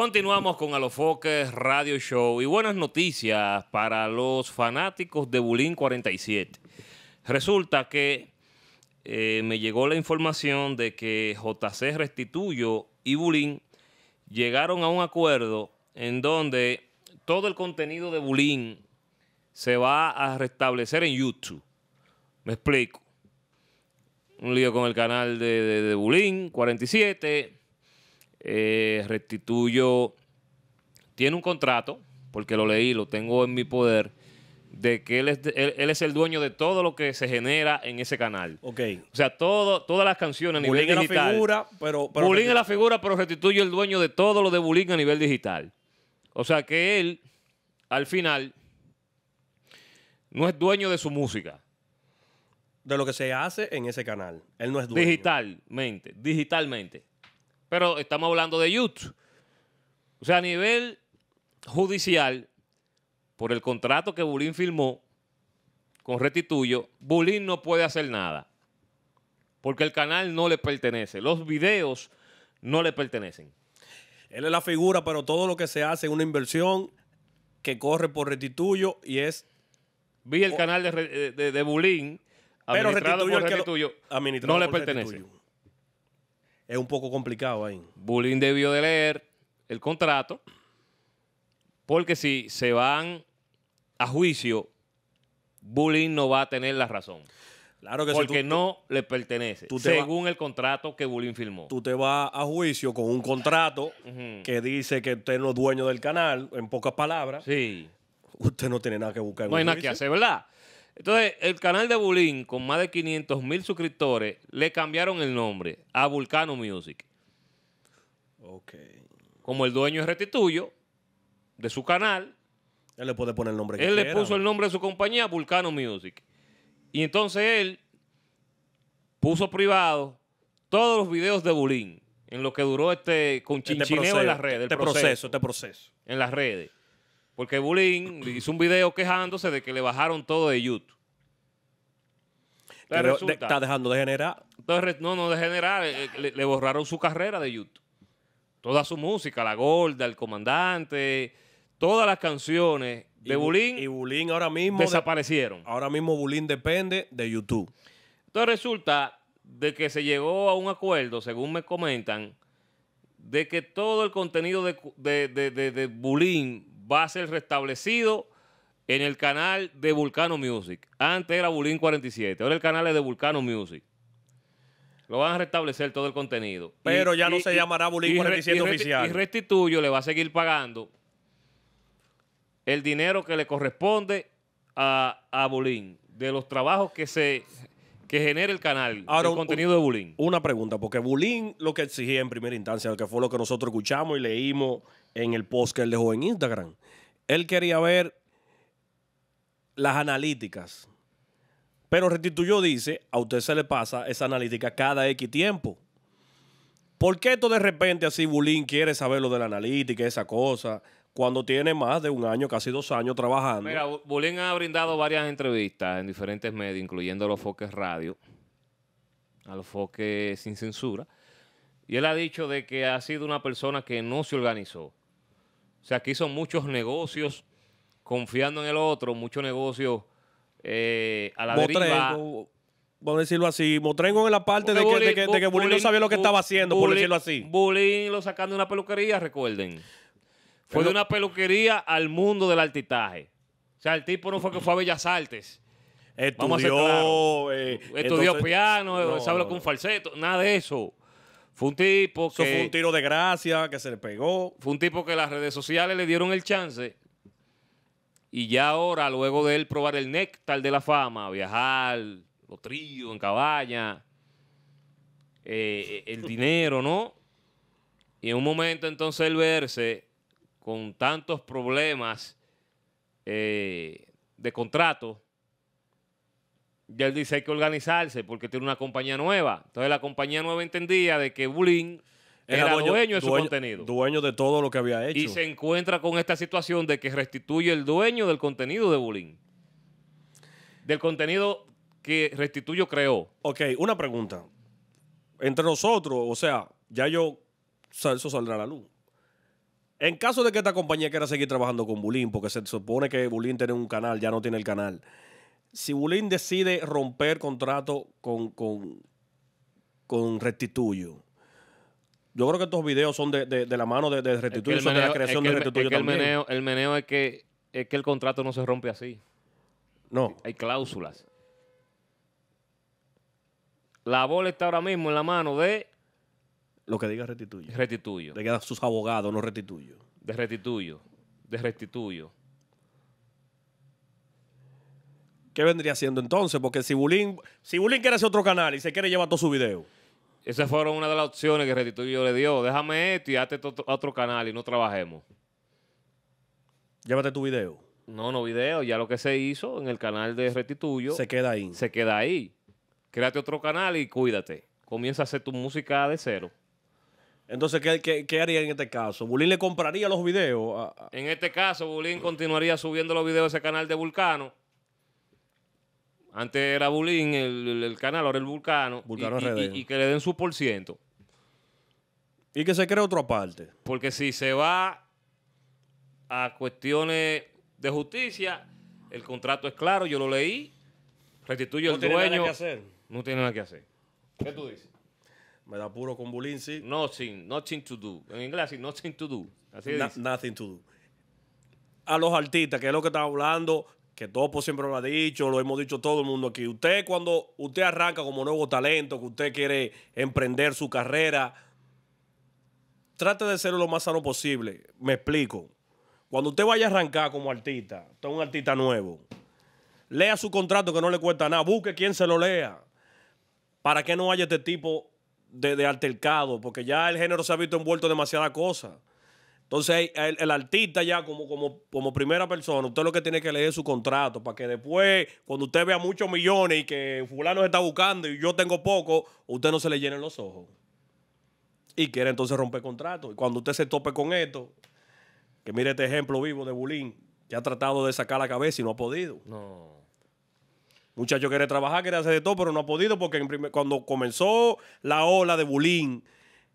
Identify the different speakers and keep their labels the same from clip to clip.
Speaker 1: Continuamos con Alofoques Radio Show y buenas noticias para los fanáticos de Bulín 47. Resulta que eh, me llegó la información de que JC Restituyo y Bulín llegaron a un acuerdo en donde todo el contenido de Bulín se va a restablecer en YouTube. Me explico. Un lío con el canal de Bulín 47 eh, Restituyo tiene un contrato, porque lo leí, lo tengo en mi poder, de que él es, el dueño de todo lo que se genera en ese canal. Ok. O sea, todo, todas las canciones a nivel Bulín es la figura,
Speaker 2: pero... pero Bulín
Speaker 1: es la figura, pero Restituyo el dueño de todo lo de Bulín a nivel digital. O sea, que él, al final, no es dueño de su música. De lo que se hace en ese canal. Él no es dueño. Digitalmente, digitalmente. Pero estamos hablando de YouTube. O sea, a nivel judicial, por el contrato que Bulín firmó con Retituyo, Bulín no puede hacer nada. Porque
Speaker 2: el canal no le pertenece. Los videos no le pertenecen. Él es la figura, pero todo lo que se hace es una inversión que corre por Retituyo y es. Vi el canal eh, de, de, Bulín,
Speaker 1: administrado por Retituyo, no le pertenece
Speaker 2: es un poco complicado ahí. Bullying debió de leer el
Speaker 1: contrato, porque si se van a juicio, Bullying no va a tener la razón. Claro que Porque no le pertenece, según
Speaker 2: el contrato que Bulín firmó. Tú te vas a juicio con un contrato que dice que usted no es dueño del canal, en pocas palabras. Sí. Usted no tiene nada que buscar. En no hay nada que
Speaker 1: hacer, ¿verdad? Entonces, el canal de Bulín, con más de 500 mil suscriptores, le cambiaron el nombre a Vulcano Music. Ok. Como el dueño es retituyo de su canal. Él le puede poner el nombre que Él le puso el nombre de su compañía, Vulcano Music. Y entonces él puso privado todos los videos de Bulín en lo que duró este, este con en las redes. Este proceso, proceso, este proceso. En las redes. Porque Bulín hizo un video quejándose de que le bajaron todo de YouTube.
Speaker 2: está
Speaker 1: dejando de generar. no, no de generar. Eh, le, borraron su carrera de YouTube. Toda su música, La Gorda, El Comandante, todas las canciones de Bulín. Y Bulín ahora mismo.
Speaker 2: Desaparecieron. ahora mismo Bulín depende de YouTube.
Speaker 1: Entonces resulta de que se llegó a un acuerdo, según me comentan, de que todo el contenido de, de, de Bulín va a ser restablecido en el canal de Vulcano Music. Antes era Bulín 47, ahora el canal es de Vulcano Music. Lo van a restablecer todo el contenido. Pero ya no se llamará Bulín 47 oficial. Y Restituyo le va a seguir pagando el dinero que le corresponde a, a Bulín de los trabajos que se que el canal, Ahora, el contenido
Speaker 2: de Bulín. Una pregunta, porque Bulín lo que exigía en primera instancia, que fue lo que nosotros escuchamos y leímos en el post que él dejó en Instagram, él quería ver las analíticas. Pero Restituyó dice, a usted se le pasa esa analítica cada X tiempo. ¿Por qué esto de repente así Bulín quiere saber lo de la analítica, esa cosa, cuando tiene más de un año, casi dos años trabajando? Mira,
Speaker 1: Bulín ha brindado varias entrevistas en diferentes medios, incluyendo a los foques radio, a los foques sin censura. Y él ha dicho de que ha sido una persona que no se organizó o sea, aquí son muchos negocios confiando en el otro, muchos negocios
Speaker 2: eh, a la deriva. Vamos a decirlo así, Motrengo en la parte de, que, Bulín, no sabía lo que estaba haciendo, por decirlo así. Bulín lo
Speaker 1: sacando de una peluquería, recuerden. Fue de una peluquería al mundo del artitaje. O sea, el tipo no fue que fue a Bellas Artes.
Speaker 2: Estudió, eh, estudió piano, sabe lo que un falseto, nada de eso. Fue un tipo que. Eso fue un tiro de gracia que se le pegó. Fue un
Speaker 1: tipo que las redes sociales le dieron el chance. Y ya ahora, luego de él probar el néctar de la fama, viajar, lo tríos en cabaña, eh, el dinero, ¿no? Y en un momento entonces él verse con tantos problemas eh, de contrato y él dice, hay que organizarse porque tiene una compañía nueva. Entonces la compañía nueva entendía de que Bulín
Speaker 2: era, dueño, de su contenido. Dueño de todo lo que había hecho. Y se
Speaker 1: encuentra con esta situación de que restituye el dueño del contenido de Bulín.
Speaker 2: Del contenido que Restituyo creó. Ok, una pregunta. Entre nosotros, o sea, ya yo, eso saldrá a la luz. En caso de que esta compañía quiera seguir trabajando con Bulín, porque se supone que Bulín tiene un canal, ya no tiene el canal si Bulín decide romper contrato con, con, con Restituyo, yo creo que estos videos son de, la mano de, Restituyo, de la creación de Restituyo también.
Speaker 1: El meneo, es, que, es que el contrato no se rompe así. No. Hay cláusulas. La bola está ahora mismo en la mano de...
Speaker 2: Lo que diga Restituyo. Restituyo. De sus abogados, no Restituyo. De Restituyo. De Restituyo. ¿Qué vendría siendo entonces? Porque si Bulín, si Bulín quiere hacer otro canal y se quiere llevar todo su video.
Speaker 1: Esas fueron una de las opciones que Retituyo le dio. Déjame esto y hazte otro canal y no trabajemos. Llévate tu video. No, no video. Ya lo que se hizo en el canal de Retituyo Se queda ahí. Se queda ahí. Créate otro canal y cuídate. Comienza a hacer tu música de cero. Entonces, ¿qué, haría en este caso? ¿Bulín le compraría los videos? En este caso, Bulín continuaría subiendo los videos a ese canal de Vulcano antes era Bulín, el, canal, ahora el Vulcano. Vulcano y, y, que le den
Speaker 2: su porciento. Y que se cree otra parte.
Speaker 1: Porque si se va a cuestiones de justicia, el contrato es claro, yo lo leí, restituyo el dueño. No tiene nada que hacer. No tiene nada que hacer. ¿Qué tú dices?
Speaker 2: Me da puro con Bulín, sí. Nothing, nothing to do. En inglés, nothing to do. Así es. Nothing to do. A los artistas, que es lo que están hablando, que Topo siempre lo ha dicho, lo hemos dicho todo el mundo aquí. Usted cuando usted arranca como nuevo talento, que usted quiere emprender su carrera, trate de ser lo más sano posible. Me explico. Cuando usted vaya a arrancar como artista, usted es un artista nuevo, lea su contrato que no le cuesta nada, busque quien se lo lea, para que no haya este tipo de, altercado, porque ya el género se ha visto envuelto en demasiada cosa. Entonces, el, artista ya como, como, como primera persona, usted lo que tiene que leer es su contrato para que después, cuando usted vea muchos millones y que fulano se está buscando y yo tengo poco, usted no se le llenen los ojos. Y quiere entonces romper contrato. Y cuando usted se tope con esto, que mire este ejemplo vivo de Bulín, Ya ha tratado de sacar la cabeza y no ha podido. No. Muchacho quiere trabajar, quiere hacer de todo, pero no ha podido porque cuando comenzó la ola de Bulín,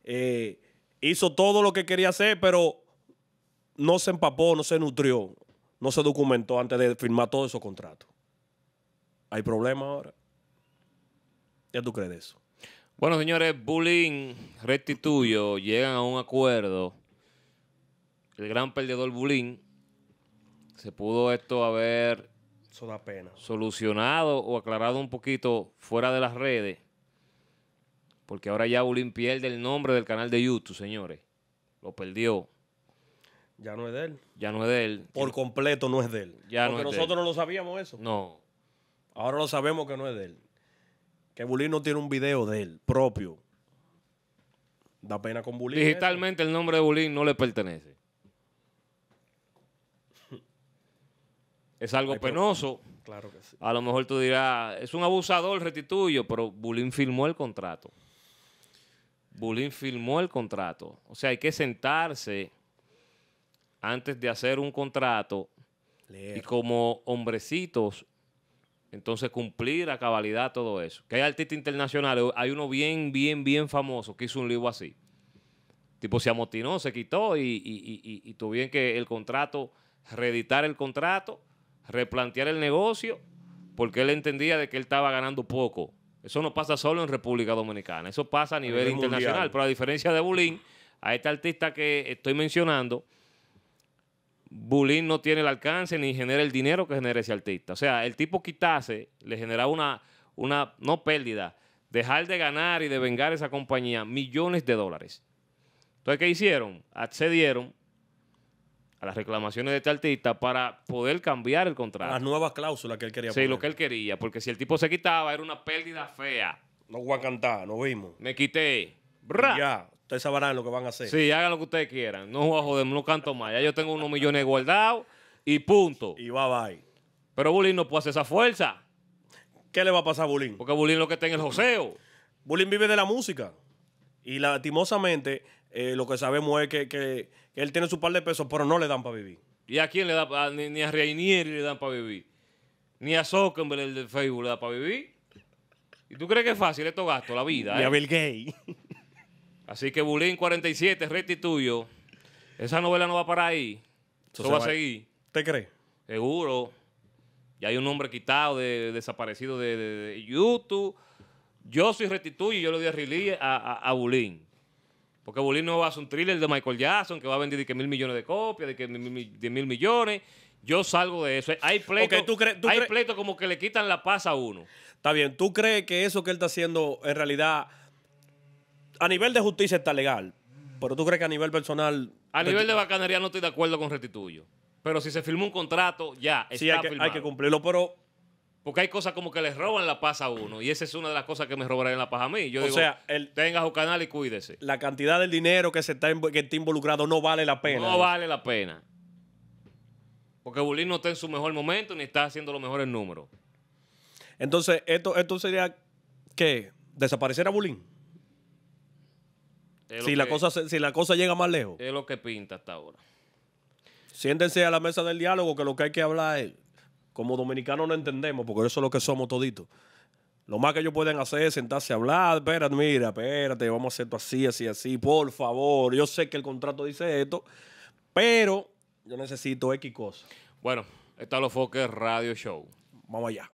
Speaker 2: eh, hizo todo lo que quería hacer, pero no se empapó, no se nutrió, no se documentó antes de firmar todos esos contratos. ¿Hay problema ahora? ¿Ya tú crees eso?
Speaker 1: Bueno, señores, Bulín restituyó, llegan a un acuerdo. El gran perdedor Bulín se pudo esto haber solucionado o aclarado un poquito fuera de las redes. Porque ahora ya Bulín pierde el nombre del canal de YouTube, señores. Lo perdió.
Speaker 2: Ya no es de él. Ya no es de él. Por completo no es de él. Ya Porque nosotros no lo sabíamos eso. No. Ahora lo sabemos que no es de él. Que Bulín no tiene un video de él propio. Da pena con Bulín.
Speaker 1: Digitalmente el nombre de Bulín no le pertenece. es algo penoso. claro que sí. A lo mejor tú dirás, es un abusador, restituyo, pero Bulín firmó el contrato. Bulín firmó el contrato. O sea, hay que sentarse antes de hacer un contrato y como hombrecitos, entonces cumplir a cabalidad todo eso. Que hay artistas internacionales, hay uno bien, bien, bien famoso que hizo un libro así. Tipo se amotinó, se quitó y, y, y, tuvieron que el contrato, reeditar el contrato, replantear el negocio, porque él entendía de que él estaba ganando poco. Eso no pasa solo en República Dominicana, eso pasa a nivel, internacional. Pero a diferencia de Bulín, a este artista que estoy mencionando, Bulín no tiene el alcance ni genera el dinero que genera ese artista. O sea, el tipo quitase, le generaba una, una, no pérdida, dejar de ganar y de vengar a esa compañía millones de dólares. Entonces, ¿qué hicieron? Accedieron a las reclamaciones de este artista para poder cambiar el contrato. Las nuevas cláusulas que él quería. Sí, lo que él quería, porque si el tipo se quitaba era una
Speaker 2: pérdida fea. No voy a cantar, nos vimos. Me quité. Bra. Ya, Ustedes sabrán lo que van a hacer. Sí,
Speaker 1: hagan lo que ustedes quieran. No joder, no canto más. Ya yo tengo unos millones guardados y punto. Y bye bye. Pero Bulín no puede hacer
Speaker 2: esa fuerza. ¿Qué le va a pasar a Bulín? Porque Bulín lo que está en el joseo. Bulín vive de la música. Y lastimosamente, eh, lo que sabemos es que, él tiene su par de pesos, pero no le dan para vivir.
Speaker 1: ¿Y a quién le da? ni, ni, a Reinieri le dan para vivir. Ni a Zuckerberg, el de Facebook, le da para vivir. ¿Y tú crees que es fácil esto gasto, la vida? Y a eh? Bill
Speaker 2: Gates.
Speaker 1: Así que Bulín 47, retituyo. Esa novela no va para ahí.
Speaker 2: Eso, va, a seguir. ¿Te crees?
Speaker 1: Seguro. Ya hay un hombre quitado, de, desaparecido de, YouTube. Yo soy Retituyo y yo le di a Bulín. Porque Bulín no va a hacer un thriller de Michael Jackson que va a vender de que mil millones de copias, de que mil, millones. Yo salgo de eso. Hay pleitos hay pleito
Speaker 2: como que le quitan la paz a uno. Está bien. ¿Tú crees que eso que él está haciendo en realidad a nivel de justicia está legal, pero tú crees que a nivel personal. A pues, nivel de bacanería no estoy de acuerdo con restituyo Pero si se firmó un contrato, ya está sí, hay que, hay que cumplirlo, pero.
Speaker 1: Porque hay cosas como que les roban la paz a uno. Y esa es una de las cosas que me robarían la paz a mí. Yo digo, sea, tenga su canal y cuídese. La
Speaker 2: cantidad del dinero que, se está, que involucrado no vale la pena. No vale
Speaker 1: la pena. Porque Bulín no está en su mejor momento ni está haciendo los mejores
Speaker 2: números. Entonces, esto, esto sería, que ¿Desaparecer a Bulín? Si, la cosa, si la cosa llega más lejos.
Speaker 1: Es lo que pinta hasta ahora.
Speaker 2: Siéntense a la mesa del diálogo que lo que hay que hablar es, como dominicanos no entendemos, porque eso es lo que somos toditos. Lo más que ellos pueden hacer es sentarse a hablar, espérate, mira, espérate, vamos a hacer esto así, así, así, por favor. Yo sé que el contrato dice esto, pero yo necesito X cosas. Bueno, está los Foques Radio Show. Vamos allá.